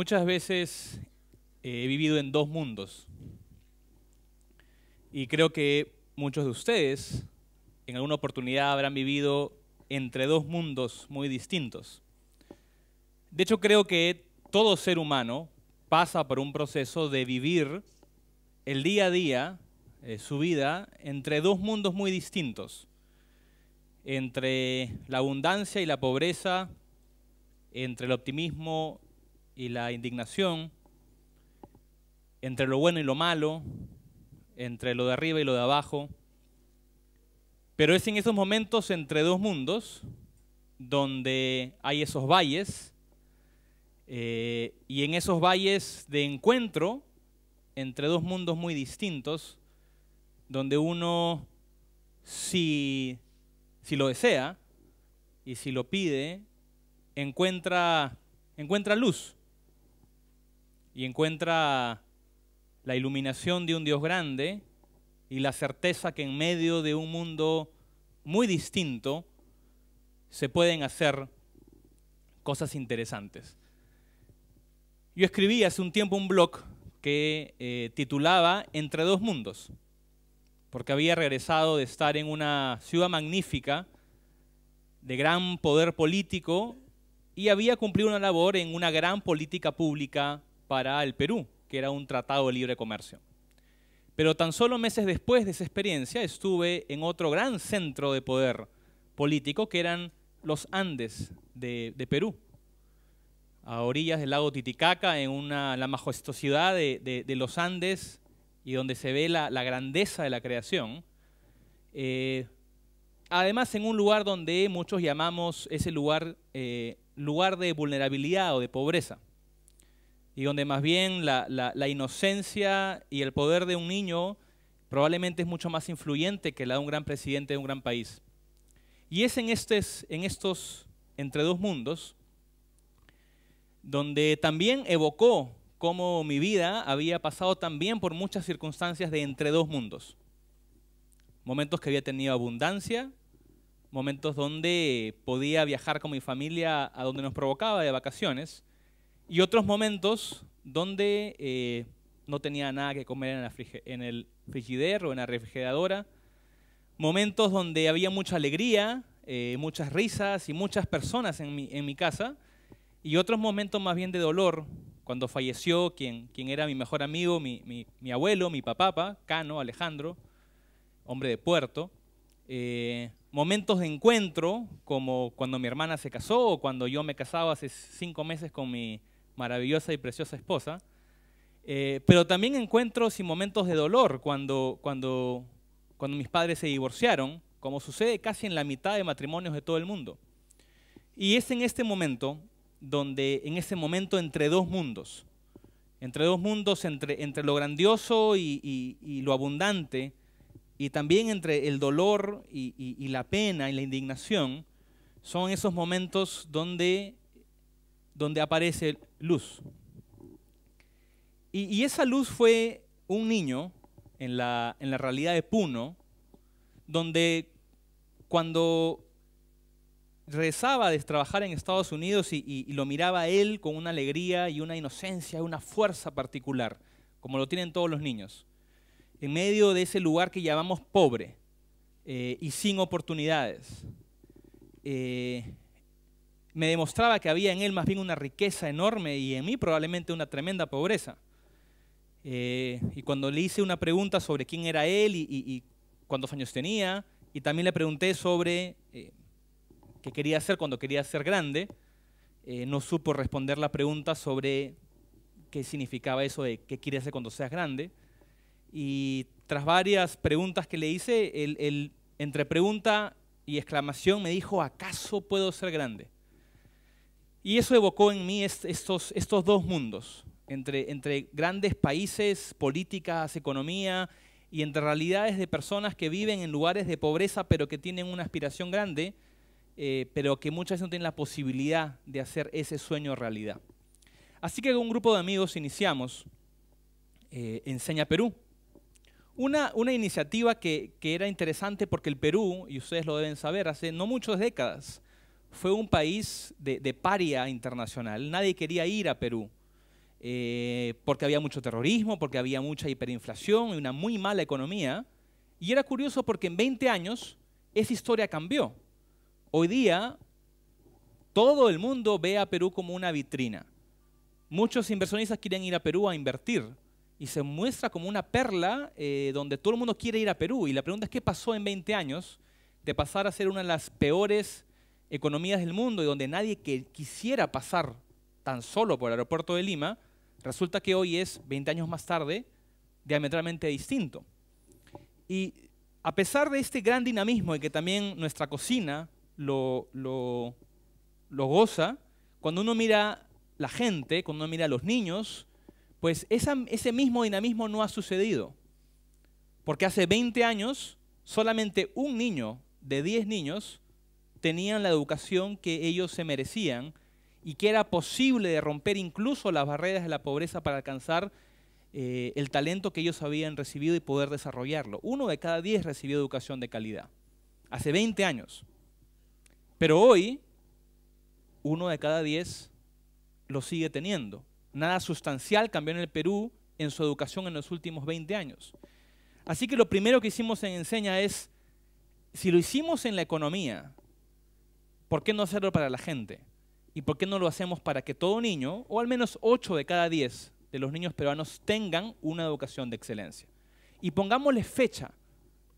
Muchas veces he vivido en dos mundos y creo que muchos de ustedes en alguna oportunidad habrán vivido entre dos mundos muy distintos. De hecho, creo que todo ser humano pasa por un proceso de vivir el día a día, eh, su vida, entre dos mundos muy distintos, entre la abundancia y la pobreza, entre el optimismo y la indignación, entre lo bueno y lo malo, entre lo de arriba y lo de abajo. Pero es en esos momentos entre dos mundos donde hay esos valles eh, y en esos valles de encuentro entre dos mundos muy distintos, donde uno, si, si lo desea y si lo pide, encuentra, encuentra luz y encuentra la iluminación de un Dios grande y la certeza que en medio de un mundo muy distinto se pueden hacer cosas interesantes. Yo escribí hace un tiempo un blog que eh, titulaba Entre dos mundos, porque había regresado de estar en una ciudad magnífica, de gran poder político, y había cumplido una labor en una gran política pública para el Perú, que era un tratado de libre comercio. Pero tan solo meses después de esa experiencia estuve en otro gran centro de poder político que eran los Andes de, Perú, a orillas del lago Titicaca, en una, la majestuosidad de, los Andes y donde se ve la, grandeza de la creación. Eh, además, en un lugar donde muchos llamamos ese lugar, eh, lugar de vulnerabilidad o de pobreza y donde más bien la, inocencia y el poder de un niño probablemente es mucho más influyente que la de un gran presidente de un gran país. Y es en, en estos, entre dos mundos, donde también evocó cómo mi vida había pasado también por muchas circunstancias de entre dos mundos. Momentos que había tenido abundancia, momentos donde podía viajar con mi familia a donde nos provocaba de vacaciones, y otros momentos donde eh, no tenía nada que comer en, el frigider o en la refrigeradora, momentos donde había mucha alegría, eh, muchas risas y muchas personas en mi, en mi, casa, y otros momentos más bien de dolor, cuando falleció quien, quien era mi mejor amigo, mi, mi, abuelo, mi papá, Cano, Alejandro, hombre de puerto. Eh, momentos de encuentro, como cuando mi hermana se casó o cuando yo me casaba hace cinco meses con mi maravillosa y preciosa esposa, eh, pero también encuentros y momentos de dolor cuando, cuando, cuando mis padres se divorciaron, como sucede casi en la mitad de matrimonios de todo el mundo. Y es en este momento donde, en ese momento entre dos mundos, entre dos mundos, entre, entre lo grandioso y, lo abundante, y también entre el dolor y, la pena y la indignación, son esos momentos donde donde aparece luz. Y, esa luz fue un niño en la, realidad de Puno, donde cuando rezaba de trabajar en Estados Unidos y, lo miraba él con una alegría y una inocencia, y una fuerza particular, como lo tienen todos los niños, en medio de ese lugar que llamamos pobre eh, y sin oportunidades. Eh, me demostraba que había en él más bien una riqueza enorme y en mí probablemente una tremenda pobreza. Eh, y cuando le hice una pregunta sobre quién era él y, cuántos años tenía, y también le pregunté sobre eh, qué quería hacer cuando quería ser grande, eh, no supo responder la pregunta sobre qué significaba eso de qué quieres hacer cuando seas grande. Y tras varias preguntas que le hice, él entre pregunta y exclamación me dijo, ¿acaso puedo ser grande? Y eso evocó en mí estos, dos mundos, entre, grandes países, políticas, economía, y entre realidades de personas que viven en lugares de pobreza, pero que tienen una aspiración grande, eh, pero que muchas veces no tienen la posibilidad de hacer ese sueño realidad. Así que con un grupo de amigos iniciamos eh, Enseña Perú. Una, iniciativa que, era interesante porque el Perú, y ustedes lo deben saber, hace no muchas décadas, fue un país de, paria internacional. Nadie quería ir a Perú eh, porque había mucho terrorismo, porque había mucha hiperinflación y una muy mala economía. Y era curioso porque en 20 años esa historia cambió. Hoy día todo el mundo ve a Perú como una vitrina. Muchos inversionistas quieren ir a Perú a invertir y se muestra como una perla eh, donde todo el mundo quiere ir a Perú. Y la pregunta es, ¿qué pasó en 20 años de pasar a ser una de las peores economías del mundo y donde nadie que quisiera pasar tan solo por el aeropuerto de Lima, resulta que hoy es, 20 años más tarde, diametralmente distinto. Y a pesar de este gran dinamismo y que también nuestra cocina lo, lo, goza, cuando uno mira la gente, cuando uno mira a los niños, pues ese mismo dinamismo no ha sucedido. Porque hace 20 años solamente un niño de 10 niños tenían la educación que ellos se merecían y que era posible de romper incluso las barreras de la pobreza para alcanzar eh, el talento que ellos habían recibido y poder desarrollarlo. Uno de cada diez recibió educación de calidad, hace 20 años. Pero hoy, uno de cada diez lo sigue teniendo. Nada sustancial cambió en el Perú en su educación en los últimos 20 años. Así que lo primero que hicimos en Enseña es, si lo hicimos en la economía, ¿Por qué no hacerlo para la gente? ¿Y por qué no lo hacemos para que todo niño, o al menos 8 de cada 10 de los niños peruanos, tengan una educación de excelencia? Y pongámosle fecha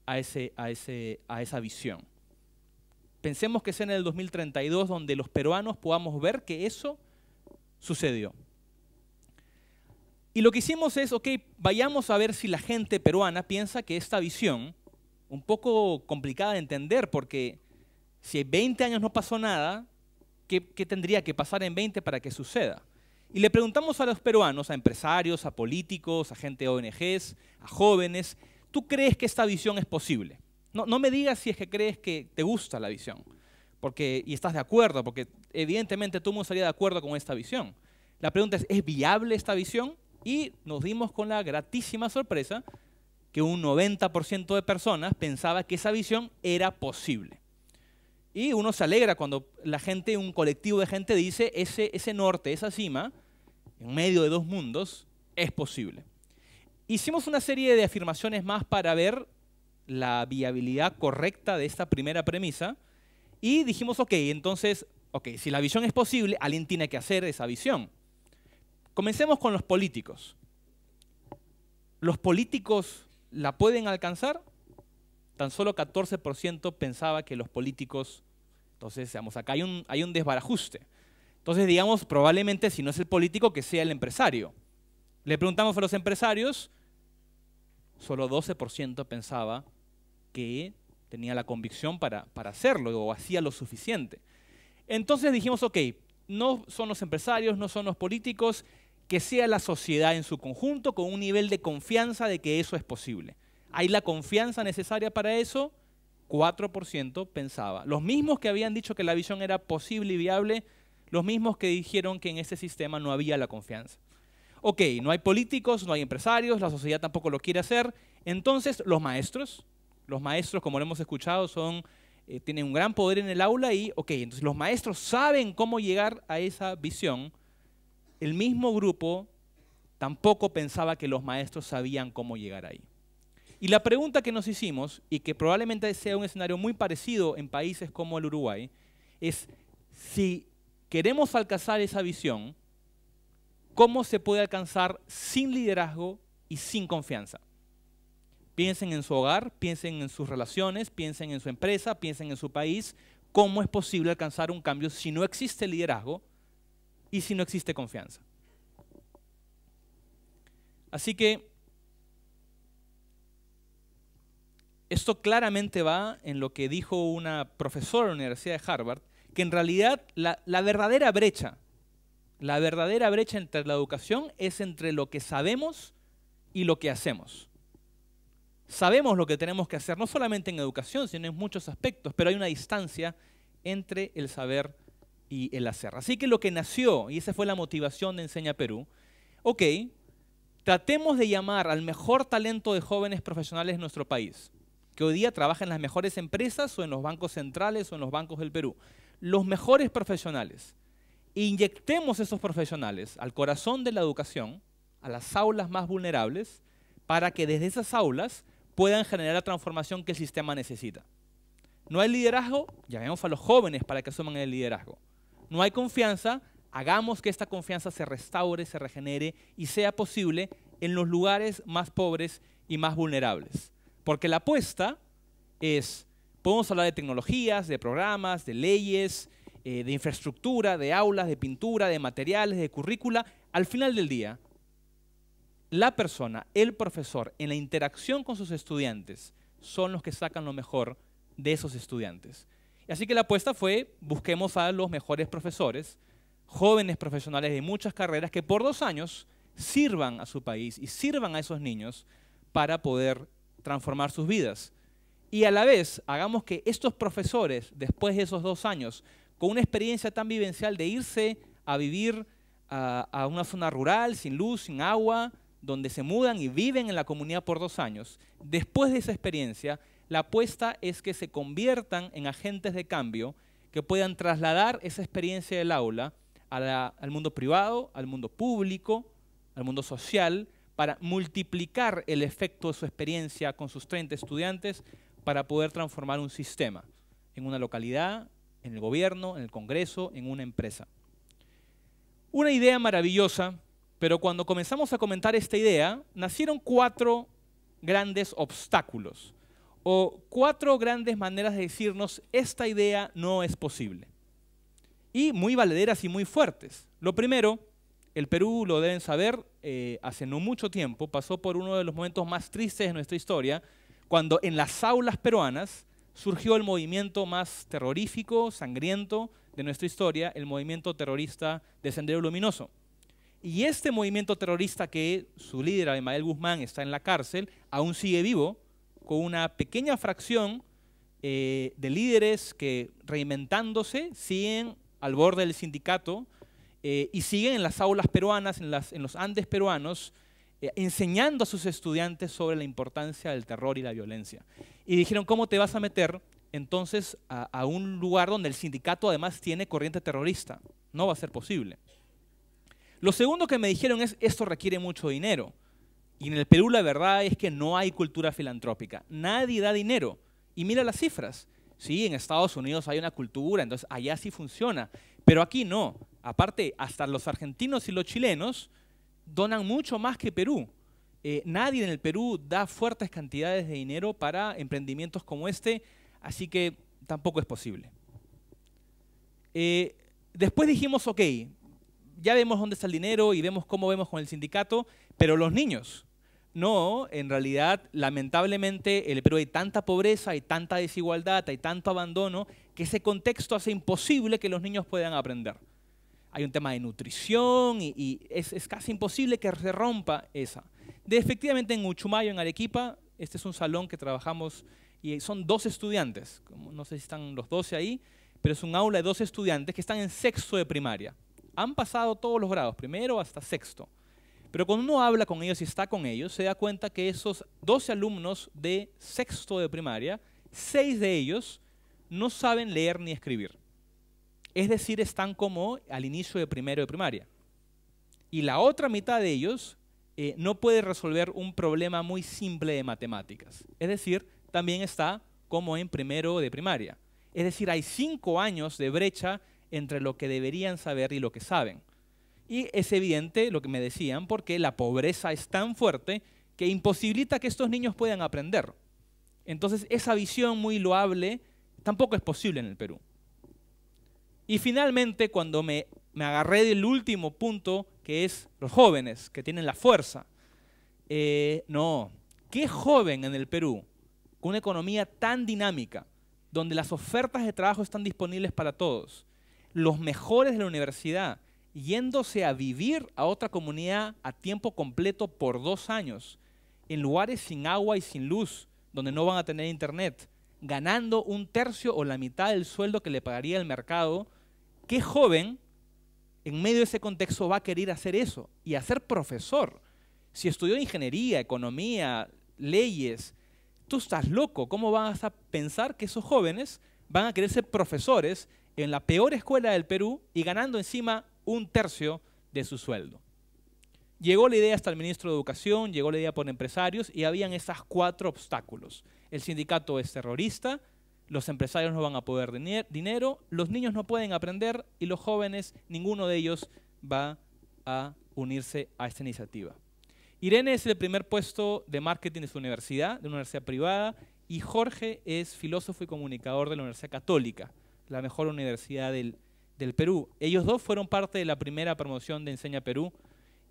a, a esa visión. Pensemos que sea en el 2032 donde los peruanos podamos ver que eso sucedió. Y lo que hicimos es, ok, vayamos a ver si la gente peruana piensa que esta visión, un poco complicada de entender porque si en 20 años no pasó nada, ¿qué, tendría que pasar en 20 para que suceda? Y le preguntamos a los peruanos, a empresarios, a políticos, a gente de ONGs, a jóvenes, ¿tú crees que esta visión es posible? No, me digas si es que crees que te gusta la visión porque, y estás de acuerdo, porque evidentemente tú no mundo estaría de acuerdo con esta visión. La pregunta es, ¿es viable esta visión? Y nos dimos con la gratísima sorpresa que un 90% de personas pensaba que esa visión era posible. Y uno se alegra cuando la gente, un colectivo de gente dice, ese, norte, esa cima, en medio de dos mundos, es posible. Hicimos una serie de afirmaciones más para ver la viabilidad correcta de esta primera premisa y dijimos, ok, entonces, ok, si la visión es posible, alguien tiene que hacer esa visión. Comencemos con los políticos. ¿Los políticos la pueden alcanzar? Tan solo 14% pensaba que los políticos, entonces, digamos, acá hay un, hay un desbarajuste. Entonces, digamos, probablemente si no es el político, que sea el empresario. Le preguntamos a los empresarios, solo 12% pensaba que tenía la convicción para, para hacerlo o hacía lo suficiente. Entonces dijimos, ok, no son los empresarios, no son los políticos, que sea la sociedad en su conjunto con un nivel de confianza de que eso es posible. ¿Hay la confianza necesaria para eso? 4% pensaba. Los mismos que habían dicho que la visión era posible y viable, los mismos que dijeron que en ese sistema no había la confianza. Ok, no hay políticos, no hay empresarios, la sociedad tampoco lo quiere hacer. Entonces, los maestros, los maestros, como lo hemos escuchado, son, eh, tienen un gran poder en el aula y, ok, entonces los maestros saben cómo llegar a esa visión. El mismo grupo tampoco pensaba que los maestros sabían cómo llegar ahí. Y la pregunta que nos hicimos, y que probablemente sea un escenario muy parecido en países como el Uruguay, es si queremos alcanzar esa visión, ¿cómo se puede alcanzar sin liderazgo y sin confianza? Piensen en su hogar, piensen en sus relaciones, piensen en su empresa, piensen en su país. ¿Cómo es posible alcanzar un cambio si no existe liderazgo y si no existe confianza? Así que Esto claramente va en lo que dijo una profesora de la Universidad de Harvard, que en realidad la, verdadera brecha, la verdadera brecha entre la educación es entre lo que sabemos y lo que hacemos. Sabemos lo que tenemos que hacer, no solamente en educación, sino en muchos aspectos, pero hay una distancia entre el saber y el hacer. Así que lo que nació, y esa fue la motivación de Enseña Perú, ok, tratemos de llamar al mejor talento de jóvenes profesionales de nuestro país que hoy día trabaja en las mejores empresas o en los bancos centrales o en los bancos del Perú. Los mejores profesionales. Inyectemos esos profesionales al corazón de la educación, a las aulas más vulnerables, para que desde esas aulas puedan generar la transformación que el sistema necesita. No hay liderazgo, llamemos a los jóvenes para que asuman el liderazgo. No hay confianza, hagamos que esta confianza se restaure, se regenere y sea posible en los lugares más pobres y más vulnerables. Porque la apuesta es, podemos hablar de tecnologías, de programas, de leyes, eh, de infraestructura, de aulas, de pintura, de materiales, de currícula. Al final del día, la persona, el profesor, en la interacción con sus estudiantes, son los que sacan lo mejor de esos estudiantes. Así que la apuesta fue, busquemos a los mejores profesores, jóvenes profesionales de muchas carreras que por dos años sirvan a su país y sirvan a esos niños para poder transformar sus vidas. Y a la vez, hagamos que estos profesores, después de esos dos años, con una experiencia tan vivencial de irse a vivir a, una zona rural, sin luz, sin agua, donde se mudan y viven en la comunidad por dos años, después de esa experiencia, la apuesta es que se conviertan en agentes de cambio que puedan trasladar esa experiencia del aula al mundo privado, al mundo público, al mundo social para multiplicar el efecto de su experiencia con sus 30 estudiantes para poder transformar un sistema en una localidad, en el gobierno, en el Congreso, en una empresa. Una idea maravillosa, pero cuando comenzamos a comentar esta idea, nacieron cuatro grandes obstáculos o cuatro grandes maneras de decirnos esta idea no es posible. Y muy valederas y muy fuertes. Lo primero el Perú, lo deben saber, eh, hace no mucho tiempo pasó por uno de los momentos más tristes de nuestra historia, cuando en las aulas peruanas surgió el movimiento más terrorífico, sangriento de nuestra historia, el movimiento terrorista de Sendero Luminoso. Y este movimiento terrorista que su líder, Abimael Guzmán, está en la cárcel, aún sigue vivo, con una pequeña fracción eh, de líderes que, reinventándose, siguen al borde del sindicato, eh, y siguen en las aulas peruanas, en, los Andes peruanos, eh, enseñando a sus estudiantes sobre la importancia del terror y la violencia. Y dijeron, ¿cómo te vas a meter entonces a, a, un lugar donde el sindicato además tiene corriente terrorista? No va a ser posible. Lo segundo que me dijeron es, esto requiere mucho dinero. Y en el Perú la verdad es que no hay cultura filantrópica. Nadie da dinero. Y mira las cifras. Sí, en Estados Unidos hay una cultura, entonces allá sí funciona. Pero aquí no. Aparte, hasta los argentinos y los chilenos donan mucho más que Perú. Eh, nadie en el Perú da fuertes cantidades de dinero para emprendimientos como este, así que tampoco es posible. Eh, después dijimos, ok, ya vemos dónde está el dinero y vemos cómo vemos con el sindicato, pero los niños. No, en realidad, lamentablemente, en el Perú hay tanta pobreza, hay tanta desigualdad, hay tanto abandono, que ese contexto hace imposible que los niños puedan aprender hay un tema de nutrición y, es, casi imposible que se rompa esa. De, efectivamente, en Uchumayo, en Arequipa, este es un salón que trabajamos y son dos estudiantes, no sé si están los 12 ahí, pero es un aula de dos estudiantes que están en sexto de primaria. Han pasado todos los grados, primero hasta sexto. Pero cuando uno habla con ellos y está con ellos, se da cuenta que esos 12 alumnos de sexto de primaria, seis de ellos no saben leer ni escribir. Es decir, están como al inicio de primero de primaria. Y la otra mitad de ellos eh, no puede resolver un problema muy simple de matemáticas. Es decir, también está como en primero de primaria. Es decir, hay cinco años de brecha entre lo que deberían saber y lo que saben. Y es evidente lo que me decían, porque la pobreza es tan fuerte que imposibilita que estos niños puedan aprender. Entonces, esa visión muy loable tampoco es posible en el Perú. Y finalmente, cuando me, agarré del último punto, que es los jóvenes, que tienen la fuerza. Eh, no, ¿qué joven en el Perú, con una economía tan dinámica, donde las ofertas de trabajo están disponibles para todos, los mejores de la universidad, yéndose a vivir a otra comunidad a tiempo completo por dos años, en lugares sin agua y sin luz, donde no van a tener internet, ganando un tercio o la mitad del sueldo que le pagaría el mercado, ¿qué joven en medio de ese contexto va a querer hacer eso y hacer profesor? Si estudió ingeniería, economía, leyes, tú estás loco, ¿cómo vas a pensar que esos jóvenes van a querer ser profesores en la peor escuela del Perú y ganando encima un tercio de su sueldo? Llegó la idea hasta el ministro de Educación, llegó la idea por empresarios y habían esas cuatro obstáculos el sindicato es terrorista, los empresarios no van a poder dinero, los niños no pueden aprender y los jóvenes, ninguno de ellos va a unirse a esta iniciativa. Irene es el primer puesto de marketing de su universidad, de una universidad privada, y Jorge es filósofo y comunicador de la Universidad Católica, la mejor universidad del, del Perú. Ellos dos fueron parte de la primera promoción de Enseña Perú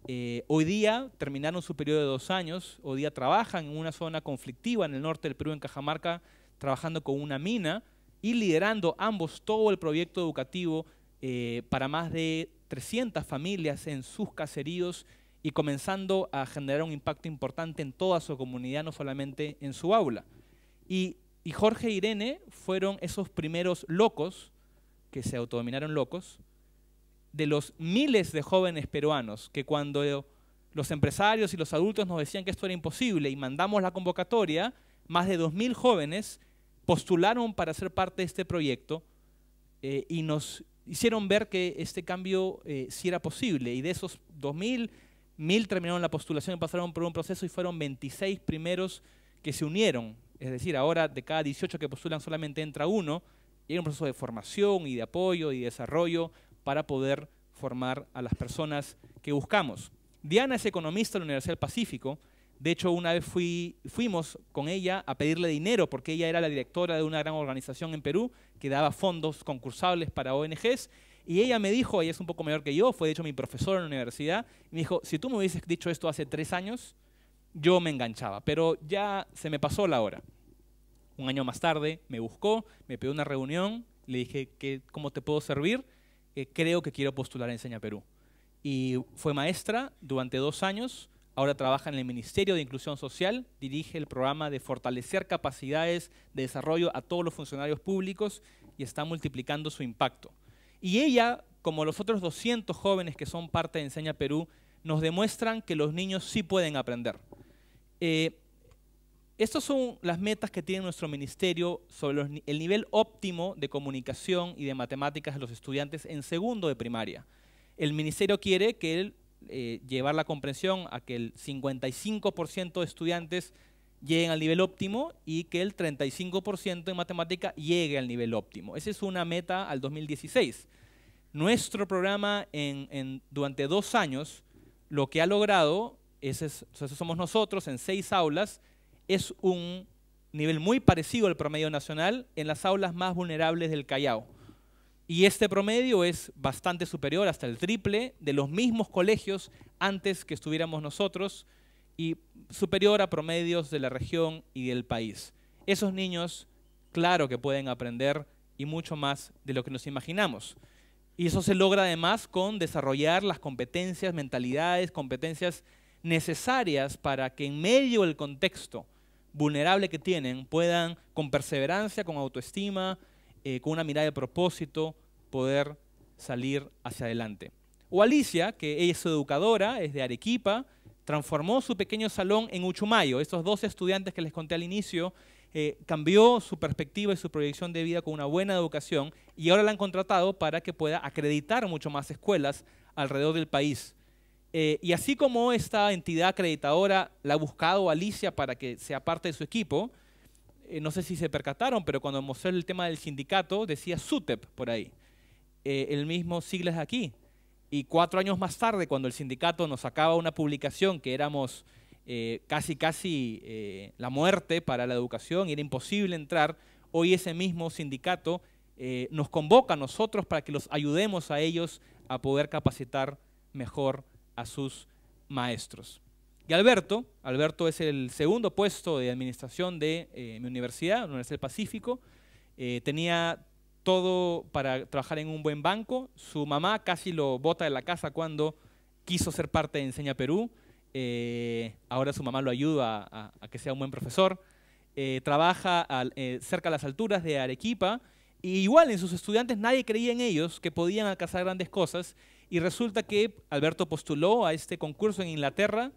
eh, hoy día terminaron su periodo de dos años, hoy día trabajan en una zona conflictiva en el norte del Perú, en Cajamarca, trabajando con una mina y liderando ambos todo el proyecto educativo eh, para más de 300 familias en sus caseríos y comenzando a generar un impacto importante en toda su comunidad, no solamente en su aula. Y, y Jorge e Irene fueron esos primeros locos que se autodominaron locos, de los miles de jóvenes peruanos que cuando los empresarios y los adultos nos decían que esto era imposible y mandamos la convocatoria, más de 2.000 jóvenes postularon para ser parte de este proyecto eh, y nos hicieron ver que este cambio eh, sí era posible. Y de esos 2.000, 1.000 terminaron la postulación y pasaron por un proceso y fueron 26 primeros que se unieron. Es decir, ahora de cada 18 que postulan solamente entra uno. Y hay un proceso de formación y de apoyo y desarrollo para poder formar a las personas que buscamos. Diana es economista en la Universidad del Pacífico. De hecho, una vez fuimos con ella a pedirle dinero porque ella era la directora de una gran organización en Perú que daba fondos concursables para ONGs. Y ella me dijo, ella es un poco mayor que yo, fue de hecho mi profesora en la universidad, y me dijo, si tú me hubieses dicho esto hace tres años, yo me enganchaba, pero ya se me pasó la hora. Un año más tarde me buscó, me pidió una reunión, le dije, ¿qué, ¿cómo te puedo servir? creo que quiero postular a Enseña Perú. Y fue maestra durante dos años, ahora trabaja en el Ministerio de Inclusión Social, dirige el programa de fortalecer capacidades de desarrollo a todos los funcionarios públicos y está multiplicando su impacto. Y ella, como los otros 200 jóvenes que son parte de Enseña Perú, nos demuestran que los niños sí pueden aprender. Eh, estas son las metas que tiene nuestro ministerio sobre el nivel óptimo de comunicación y de matemáticas de los estudiantes en segundo de primaria. El ministerio quiere que eh, llevar la comprensión a que el 55% de estudiantes lleguen al nivel óptimo y que el 35% en matemática llegue al nivel óptimo. Esa es una meta al 2016. Nuestro programa durante dos años lo que ha logrado, es, eso somos nosotros en seis aulas, es un nivel muy parecido al promedio nacional en las aulas más vulnerables del Callao. Y este promedio es bastante superior, hasta el triple, de los mismos colegios antes que estuviéramos nosotros y superior a promedios de la región y del país. Esos niños, claro que pueden aprender y mucho más de lo que nos imaginamos. Y eso se logra además con desarrollar las competencias, mentalidades, competencias necesarias para que en medio del contexto vulnerable que tienen puedan con perseverancia, con autoestima, eh, con una mirada de propósito, poder salir hacia adelante. O Alicia, que ella es educadora, es de Arequipa, transformó su pequeño salón en Uchumayo. Estos dos estudiantes que les conté al inicio, eh, cambió su perspectiva y su proyección de vida con una buena educación y ahora la han contratado para que pueda acreditar mucho más escuelas alrededor del país. Eh, y así como esta entidad acreditadora la ha buscado Alicia para que sea parte de su equipo, eh, no sé si se percataron, pero cuando mostré el tema del sindicato decía SUTEP por ahí. Eh, el mismo siglas aquí. Y cuatro años más tarde, cuando el sindicato nos sacaba una publicación que éramos casi, casi la muerte para la educación y era imposible entrar, hoy ese mismo sindicato nos convoca a nosotros para que los ayudemos a ellos a poder capacitar mejor a sus maestros. Y Alberto, Alberto es el segundo puesto de administración de eh, mi universidad, Universidad del Pacífico, eh, tenía todo para trabajar en un buen banco, su mamá casi lo bota de la casa cuando quiso ser parte de Enseña Perú, eh, ahora su mamá lo ayuda a, que sea un buen profesor, trabaja cerca a las alturas de Arequipa, igual en sus estudiantes nadie creía en ellos que podían alcanzar grandes cosas, y resulta que Alberto postuló a este concurso en Inglaterra,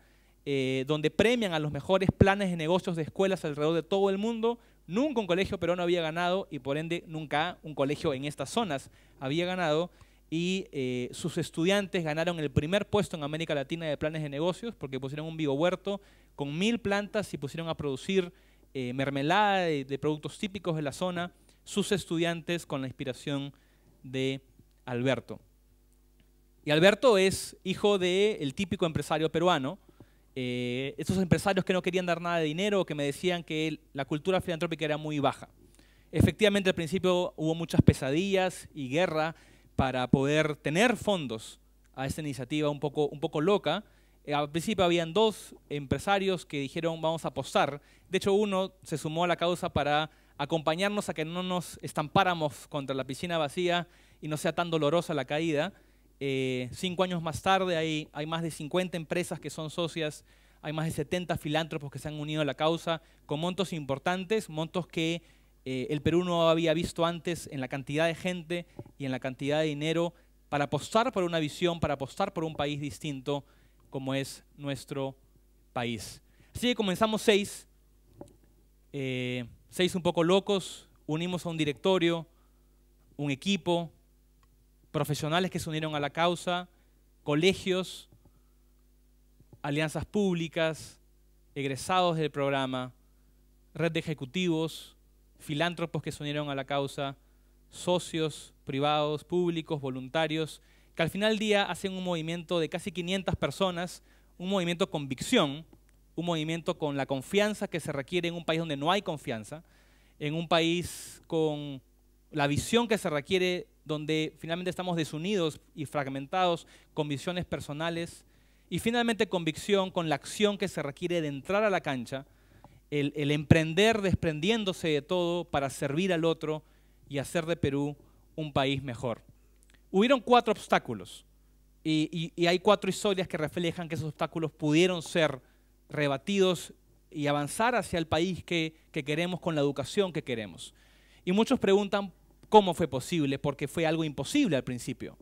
eh, donde premian a los mejores planes de negocios de escuelas alrededor de todo el mundo. Nunca un colegio peruano había ganado y por ende nunca un colegio en estas zonas había ganado. Y eh, sus estudiantes ganaron el primer puesto en América Latina de planes de negocios porque pusieron un vivo huerto con mil plantas y pusieron a producir eh, mermelada de, productos típicos de la zona, sus estudiantes con la inspiración de Alberto. Y Alberto es hijo del típico empresario peruano, eh, esos empresarios que no querían dar nada de dinero, que me decían que la cultura filantrópica era muy baja. Efectivamente, al principio hubo muchas pesadillas y guerra para poder tener fondos a esta iniciativa un poco, un poco loca. Eh, al principio habían dos empresarios que dijeron vamos a apostar. De hecho, uno se sumó a la causa para acompañarnos a que no nos estampáramos contra la piscina vacía y no sea tan dolorosa la caída. Eh, cinco años más tarde hay, hay más de 50 empresas que son socias, hay más de 70 filántropos que se han unido a la causa con montos importantes, montos que eh, el Perú no había visto antes en la cantidad de gente y en la cantidad de dinero para apostar por una visión, para apostar por un país distinto como es nuestro país. Así que comenzamos seis, eh, seis un poco locos, unimos a un directorio, un equipo, profesionales que se unieron a la causa, colegios, alianzas públicas, egresados del programa, red de ejecutivos, filántropos que se unieron a la causa, socios privados, públicos, voluntarios, que al final del día hacen un movimiento de casi 500 personas, un movimiento con convicción, un movimiento con la confianza que se requiere en un país donde no hay confianza, en un país con la visión que se requiere, donde finalmente estamos desunidos y fragmentados con visiones personales, y finalmente convicción con la acción que se requiere de entrar a la cancha, el, emprender desprendiéndose de todo para servir al otro y hacer de Perú un país mejor. Hubieron cuatro obstáculos y, hay cuatro historias que reflejan que esos obstáculos pudieron ser rebatidos y avanzar hacia el país que, que queremos con la educación que queremos. Y muchos preguntan, cómo fue posible, porque fue algo imposible al principio.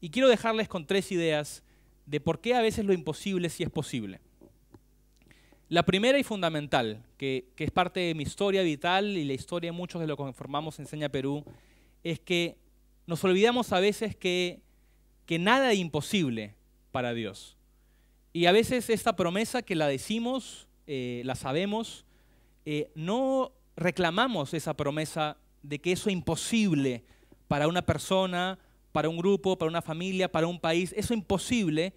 Y quiero dejarles con tres ideas de por qué a veces lo imposible sí es posible. La primera y fundamental, que, es parte de mi historia vital y la historia de muchos de los que conformamos Enseña Perú, es que nos olvidamos a veces que, nada es imposible para Dios. Y a veces esta promesa que la decimos, eh, la sabemos, eh, no reclamamos esa promesa de que eso es imposible para una persona, para un grupo, para una familia, para un país. Eso es imposible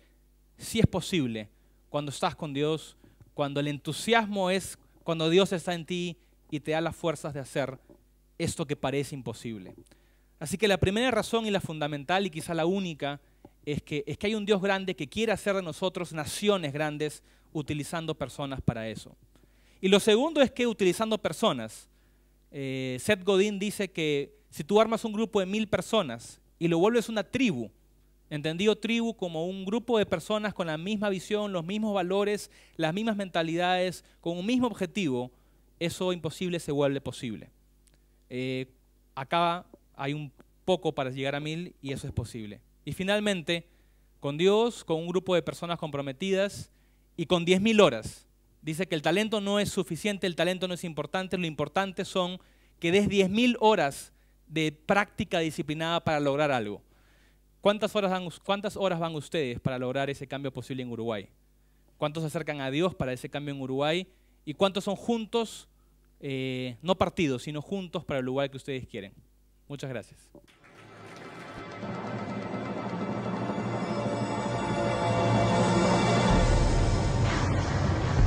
sí es posible cuando estás con Dios, cuando el entusiasmo es cuando Dios está en ti y te da las fuerzas de hacer esto que parece imposible. Así que la primera razón y la fundamental y quizá la única es que, es que hay un Dios grande que quiere hacer de nosotros naciones grandes utilizando personas para eso. Y lo segundo es que utilizando personas, eh, Seth Godin dice que si tú armas un grupo de mil personas y lo vuelves una tribu, entendido tribu como un grupo de personas con la misma visión, los mismos valores, las mismas mentalidades, con un mismo objetivo, eso imposible se vuelve posible. acaba eh, acá hay un poco para llegar a mil y eso es posible. Y finalmente, con Dios, con un grupo de personas comprometidas y con diez mil horas, Dice que el talento no es suficiente, el talento no es importante, lo importante son que des 10.000 horas de práctica disciplinada para lograr algo. ¿Cuántas horas, van, ustedes para lograr ese cambio posible en Uruguay? ¿Cuántos se acercan a Dios para ese cambio en Uruguay? ¿Y cuántos son juntos, eh, no partidos, sino juntos para el lugar que ustedes quieren? Muchas gracias.